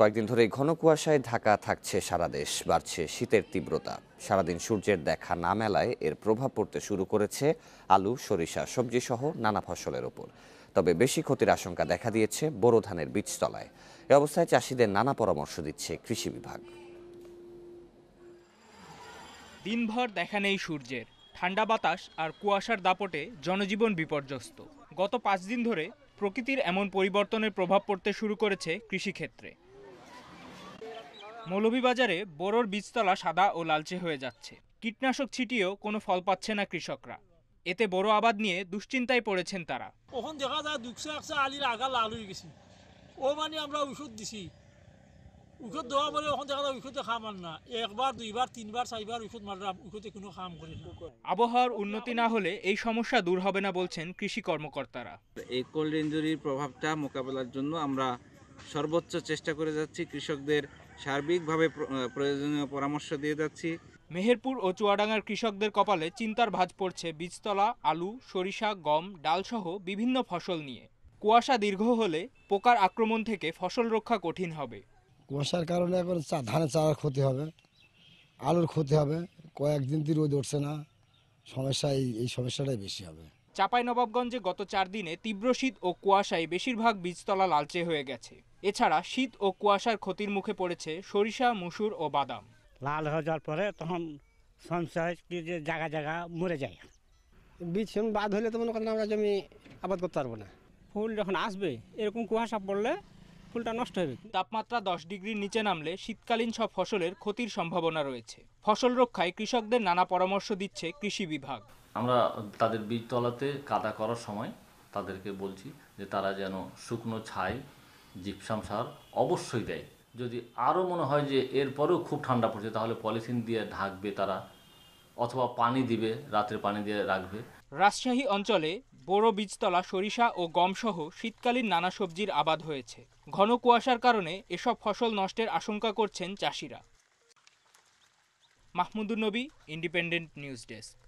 কয়েকদিন ধরে ঘন কুয়াশায় ঢাকা থাকছে সারা দেশ বাড়ছে শীতের তীব্রতা সারাদিন সূর্যের দেখা না মেলায় এর প্রভাব পড়তে শুরু করেছে আলু সরিষা সবজি সহ নানা ফসলের ওপর তবে বেশি ক্ষতির আশঙ্কা দেখা দিয়েছে বোরো ধানের বীজতলায় এ অবস্থায় চাষিদের নানা পরামর্শ দিচ্ছে কৃষি বিভাগ দিনভর দেখা নেই সূর্যের ঠান্ডা বাতাস আর কুয়াশার দাপটে জনজীবন বিপর্যস্ত গত পাঁচ দিন ধরে প্রকৃতির এমন পরিবর্তনের প্রভাব পড়তে শুরু করেছে কৃষিক্ষেত্রে মৌলভীবাজারে বোরোর বীজতলা সাদা ও লালচে হয়ে যাচ্ছে কীটনাশক ছিটিয়েও কোনো ফল পাচ্ছে না কৃষকরা এতে বড় আবাদ নিয়ে দুশ্চিন্তায় পড়েছেন তারা কখন দেখা যায় দুঃখে একশো আলির আগা লাল হয়ে গেছে ও মানে আমরা ওষুধ দিছি ওষুধ দেওয়া বলে ওখান দেখা যায় ওষুধে খাম না একবার দুইবার তিনবার চারবার ওষুধ মারলাম ওষুধে কোনো খাম করে না আবহাওয়ার উন্নতি না হলে এই সমস্যা দূর হবে না বলছেন কৃষি কর্মকর্তারা এই কোল্ড ইঞ্জুরির প্রভাবটা মোকাবেলার জন্য আমরা সর্বোচ্চ চেষ্টা করে যাচ্ছি কৃষকদের সার্বিকভাবে প্রয়োজনীয় পরামর্শ দিয়ে যাচ্ছি মেহেরপুর ও চুয়াডাঙ্গার কৃষকদের কপালে চিন্তার ভাঁজ পড়ছে বীজতলা আলু সরিষা গম ডালসহ বিভিন্ন ফসল নিয়ে কুয়াশা দীর্ঘ হলে পোকার আক্রমণ থেকে ফসল রক্ষা কঠিন হবে কুয়াশার কারণে এখন ধানের চারার ক্ষতি হবে আলুর ক্ষতি হবে কয়েকদিন দিয়ে রোদ উঠছে না সমস্যা এই সমস্যাটাই বেশি হবে নবাবগঞ্জে গত চার দিনে তীব্র শীত ও কুয়াশায় বেশিরভাগ বীজতলা লালচে হয়ে গেছে এছাড়া শীত ও কুয়াশার ক্ষতির মুখে পড়েছে সরিষা মুসুর ও বাদাম লাল হয়ে যাওয়ার পরে তখন সঞ্চয় জায়গা জায়গা মরে যায় বীজ বাদ হলে তো মনে করেন আমরা জমি আবাদ করতে পারবো না ফুল যখন আসবে এরকম কুয়াশা পড়লে ফুলটা নষ্ট হবে তাপমাত্রা দশ ডিগ্রির নিচে নামলে শীতকালীন সব ফসলের ক্ষতির সম্ভাবনা রয়েছে ফসল রক্ষায় কৃষকদের নানা পরামর্শ দিচ্ছে কৃষি বিভাগ আমরা তাদের বীজতলাতে কাদা করার সময় তাদেরকে বলছি যে তারা যেন শুকনো ছাই জিপসাম সার অবশ্যই দেয় যদি আরও মনে হয় যে এরপরেও খুব ঠান্ডা পড়ছে তাহলে পলিথিন দিয়ে ঢাকবে তারা অথবা পানি দিবে রাত্রে পানি দিয়ে রাখবে রাজশাহী অঞ্চলে বড় বীজতলা সরিষা ও গমসহ শীতকালীন নানা সবজির আবাদ হয়েছে ঘন কুয়াশার কারণে এসব ফসল নষ্টের আশঙ্কা করছেন চাষিরা মাহমুদুর নবী ইন্ডিপেন্ডেন্ট নিউজ ডেস্ক